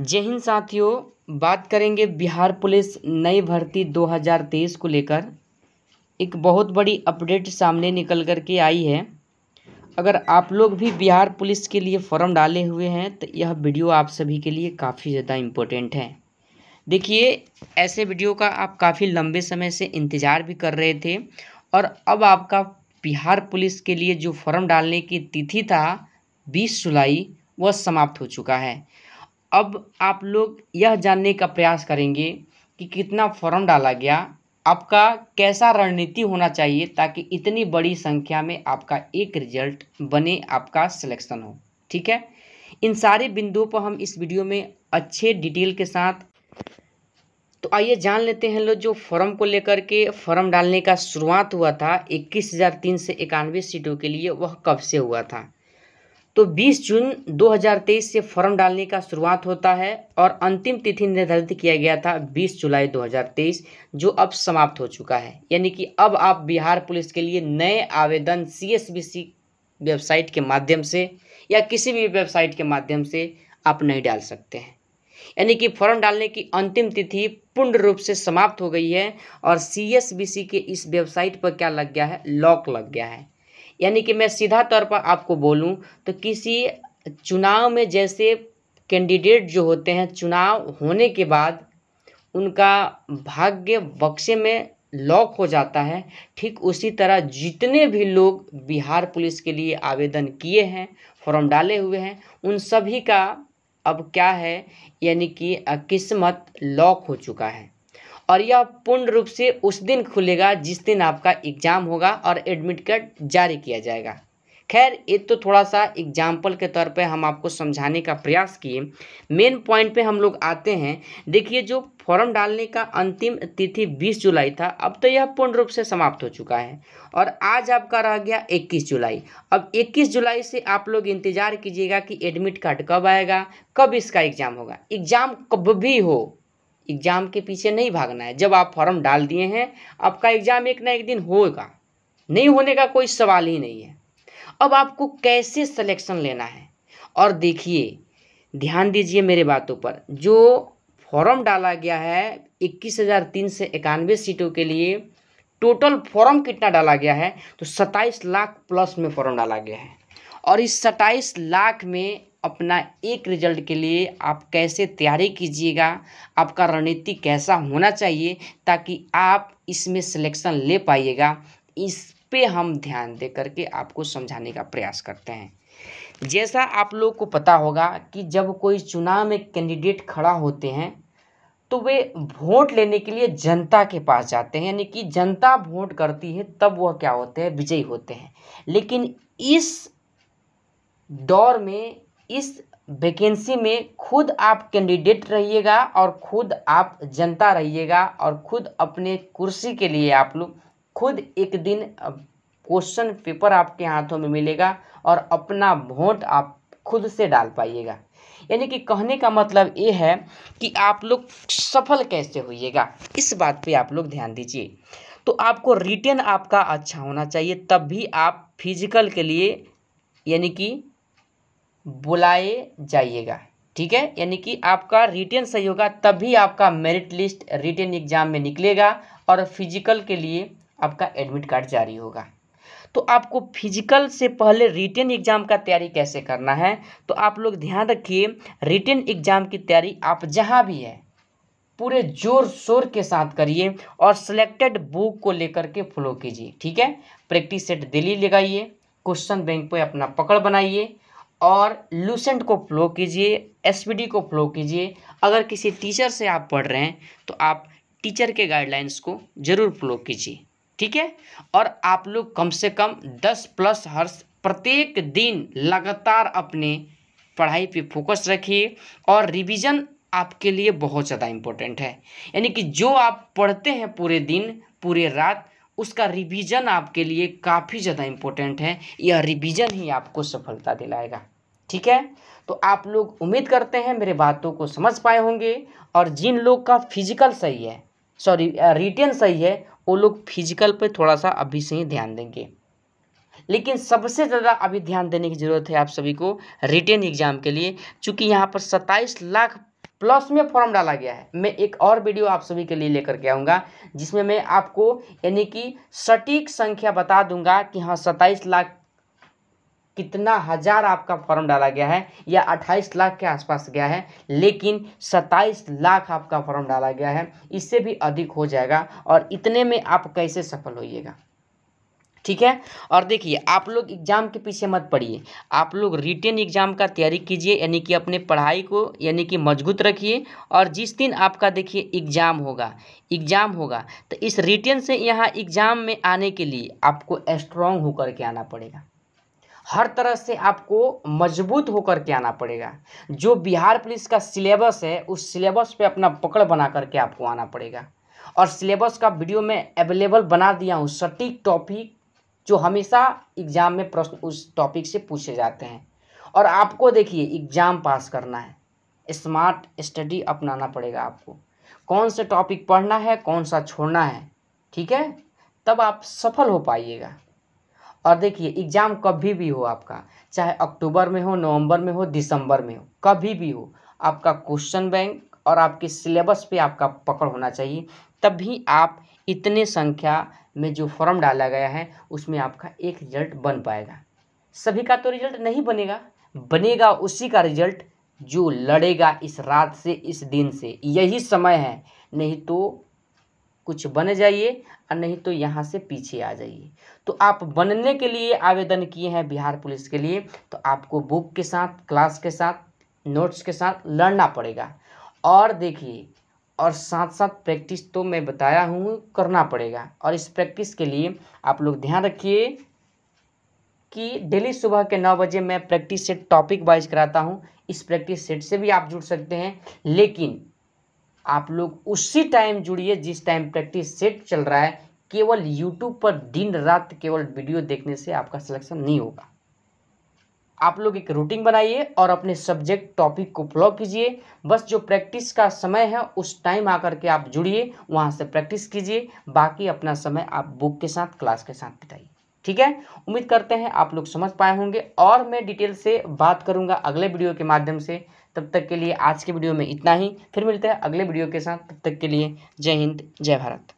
जय हिंद साथियों बात करेंगे बिहार पुलिस नई भर्ती 2023 को लेकर एक बहुत बड़ी अपडेट सामने निकल कर के आई है अगर आप लोग भी बिहार पुलिस के लिए फॉर्म डाले हुए हैं तो यह वीडियो आप सभी के लिए काफ़ी ज़्यादा इम्पोर्टेंट है देखिए ऐसे वीडियो का आप काफ़ी लंबे समय से इंतज़ार भी कर रहे थे और अब आपका बिहार पुलिस के लिए जो फॉर्म डालने की तिथि था बीस जुलाई वह समाप्त हो चुका है अब आप लोग यह जानने का प्रयास करेंगे कि कितना फॉर्म डाला गया आपका कैसा रणनीति होना चाहिए ताकि इतनी बड़ी संख्या में आपका एक रिजल्ट बने आपका सिलेक्शन हो ठीक है इन सारे बिंदुओं पर हम इस वीडियो में अच्छे डिटेल के साथ तो आइए जान लेते हैं लोग जो फॉर्म को लेकर के फॉर्म डालने का शुरुआत हुआ था इक्कीस हज़ार तीन से इक्यानवे सीटों के लिए वह कब से हुआ था तो 20 जून 2023 से फॉर्म डालने का शुरुआत होता है और अंतिम तिथि निर्धारित किया गया था 20 जुलाई 2023 जो अब समाप्त हो चुका है यानी कि अब आप बिहार पुलिस के लिए नए आवेदन सी वेबसाइट के माध्यम से या किसी भी वेबसाइट के माध्यम से आप नहीं डाल सकते हैं यानी कि फॉर्म डालने की अंतिम तिथि पूर्ण रूप से समाप्त हो गई है और सी के इस वेबसाइट पर क्या लग गया है लॉक लग गया है यानी कि मैं सीधा तौर पर आपको बोलूँ तो किसी चुनाव में जैसे कैंडिडेट जो होते हैं चुनाव होने के बाद उनका भाग्य बक्से में लॉक हो जाता है ठीक उसी तरह जितने भी लोग बिहार पुलिस के लिए आवेदन किए हैं फॉर्म डाले हुए हैं उन सभी का अब क्या है यानी कि किस्मत लॉक हो चुका है और यह पूर्ण रूप से उस दिन खुलेगा जिस दिन आपका एग्ज़ाम होगा और एडमिट कार्ड जारी किया जाएगा खैर ये तो थोड़ा सा एग्जाम्पल के तौर पे हम आपको समझाने का प्रयास किए मेन पॉइंट पे हम लोग आते हैं देखिए जो फॉर्म डालने का अंतिम तिथि 20 जुलाई था अब तो यह पूर्ण रूप से समाप्त हो चुका है और आज आपका रह गया 21 जुलाई अब 21 जुलाई से आप लोग इंतज़ार कीजिएगा कि एडमिट कार्ड कब आएगा कब इसका एग्ज़ाम होगा एग्ज़ाम कब भी हो एग्ज़ाम के पीछे नहीं भागना है जब आप फॉर्म डाल दिए हैं आपका एग्ज़ाम एक ना एक दिन होगा नहीं होने का कोई सवाल ही नहीं है अब आपको कैसे सिलेक्शन लेना है और देखिए ध्यान दीजिए मेरे बातों पर जो फॉर्म डाला गया है इक्कीस हज़ार तीन सौ इक्यानवे सीटों के लिए टोटल फॉर्म कितना डाला गया है तो सत्ताईस लाख प्लस में फॉर्म डाला गया है और इस सत्ताईस लाख में अपना एक रिजल्ट के लिए आप कैसे तैयारी कीजिएगा आपका रणनीति कैसा होना चाहिए ताकि आप इसमें सिलेक्शन ले पाइएगा इस पे हम ध्यान दे करके आपको समझाने का प्रयास करते हैं जैसा आप लोग को पता होगा कि जब कोई चुनाव में कैंडिडेट खड़ा होते हैं तो वे वोट लेने के लिए जनता के पास जाते हैं यानी कि जनता वोट करती है तब वह क्या होते हैं विजयी होते हैं लेकिन इस दौर में इस वैकेंसी में खुद आप कैंडिडेट रहिएगा और खुद आप जनता रहिएगा और खुद अपने कुर्सी के लिए आप लोग खुद एक दिन क्वेश्चन पेपर आपके हाथों में मिलेगा और अपना वोट आप खुद से डाल पाइएगा यानी कि कहने का मतलब ये है कि आप लोग सफल कैसे होइएगा इस बात पे आप लोग ध्यान दीजिए तो आपको रिटर्न आपका अच्छा होना चाहिए तब भी आप फिजिकल के लिए यानी कि बुलाए जाइएगा ठीक है यानी कि आपका रिटेन सही होगा तभी आपका मेरिट लिस्ट रिटेन एग्जाम में निकलेगा और फिजिकल के लिए आपका एडमिट कार्ड जारी होगा तो आपको फिजिकल से पहले रिटेन एग्जाम का तैयारी कैसे करना है तो आप लोग ध्यान रखिए रिटेन एग्जाम की तैयारी आप जहाँ भी है पूरे जोर शोर के साथ करिए और सिलेक्टेड बुक को लेकर के फॉलो कीजिए ठीक है प्रैक्टिस सेट दिल्ली लगाइए क्वेश्चन बैंक पे अपना पकड़ बनाइए और लूसेंट को फ्लो कीजिए एस को फ्लो कीजिए अगर किसी टीचर से आप पढ़ रहे हैं तो आप टीचर के गाइडलाइंस को ज़रूर फ्लो कीजिए ठीक है और आप लोग कम से कम दस प्लस हर प्रत्येक दिन लगातार अपने पढ़ाई पे फोकस रखिए और रिवीजन आपके लिए बहुत ज़्यादा इम्पोर्टेंट है यानी कि जो आप पढ़ते हैं पूरे दिन पूरे रात उसका रिवीजन आपके लिए काफ़ी ज़्यादा इम्पोर्टेंट है यह रिवीजन ही आपको सफलता दिलाएगा ठीक है तो आप लोग उम्मीद करते हैं मेरे बातों को समझ पाए होंगे और जिन लोग का फिजिकल सही है सॉरी रिटेन सही है वो लोग फिजिकल पे थोड़ा सा अभी से ही ध्यान देंगे लेकिन सबसे ज़्यादा अभी ध्यान देने की ज़रूरत है आप सभी को रिटेन एग्जाम के लिए चूँकि यहाँ पर सत्ताईस लाख प्लस में फॉर्म डाला गया है मैं एक और वीडियो आप सभी के लिए लेकर के आऊँगा जिसमें मैं आपको यानी कि सटीक संख्या बता दूंगा कि हाँ सत्ताईस लाख कितना हज़ार आपका फॉर्म डाला गया है या 28 लाख के आसपास गया है लेकिन 27 लाख आपका फॉर्म डाला गया है इससे भी अधिक हो जाएगा और इतने में आप कैसे सफल होइएगा ठीक है और देखिए आप लोग एग्ज़ाम के पीछे मत पड़िए आप लोग रिटेन एग्ज़ाम का तैयारी कीजिए यानी कि अपने पढ़ाई को यानी कि मजबूत रखिए और जिस दिन आपका देखिए एग्ज़ाम होगा एग्ज़ाम होगा तो इस रिटेन से यहाँ एग्ज़ाम में आने के लिए आपको स्ट्रॉन्ग होकर के आना पड़ेगा हर तरह से आपको मजबूत होकर के आना पड़ेगा जो बिहार पुलिस का सिलेबस है उस सिलेबस पे अपना पकड़ बना करके आपको आना पड़ेगा और सिलेबस का वीडियो में अवेलेबल बना दिया हूँ सटीक टॉपिक जो हमेशा एग्ज़ाम में प्रश्न उस टॉपिक से पूछे जाते हैं और आपको देखिए एग्ज़ाम पास करना है स्मार्ट स्टडी अपनाना पड़ेगा आपको कौन सा टॉपिक पढ़ना है कौन सा छोड़ना है ठीक है तब आप सफल हो पाइएगा और देखिए एग्ज़ाम कभी भी हो आपका चाहे अक्टूबर में हो नवंबर में हो दिसंबर में हो कभी भी हो आपका क्वेश्चन बैंक और आपके सिलेबस पे आपका पकड़ होना चाहिए तभी आप इतने संख्या में जो फॉर्म डाला गया है उसमें आपका एक रिजल्ट बन पाएगा सभी का तो रिजल्ट नहीं बनेगा बनेगा उसी का रिजल्ट जो लड़ेगा इस रात से इस दिन से यही समय है नहीं तो कुछ बन जाइए और नहीं तो यहाँ से पीछे आ जाइए तो आप बनने के लिए आवेदन किए हैं बिहार पुलिस के लिए तो आपको बुक के साथ क्लास के साथ नोट्स के साथ लड़ना पड़ेगा और देखिए और साथ साथ प्रैक्टिस तो मैं बताया हूँ करना पड़ेगा और इस प्रैक्टिस के लिए आप लोग ध्यान रखिए कि डेली सुबह के नौ बजे मैं प्रैक्टिस सेट टॉपिक वाइज कराता हूँ इस प्रैक्टिस सेट से भी आप जुड़ सकते हैं लेकिन आप लोग उसी टाइम जुड़िए जिस टाइम प्रैक्टिस सेट चल रहा है केवल यूट्यूब पर दिन रात केवल वीडियो देखने से आपका सिलेक्शन नहीं होगा आप लोग एक रूटीन बनाइए और अपने सब्जेक्ट टॉपिक को फॉलो कीजिए बस जो प्रैक्टिस का समय है उस टाइम आकर के आप जुड़िए वहाँ से प्रैक्टिस कीजिए बाकी अपना समय आप बुक के साथ क्लास के साथ बिताइए ठीक है उम्मीद करते हैं आप लोग समझ पाए होंगे और मैं डिटेल से बात करूंगा अगले वीडियो के माध्यम से तब तक के लिए आज के वीडियो में इतना ही फिर मिलते हैं अगले वीडियो के साथ तब तक के लिए जय हिंद जय भारत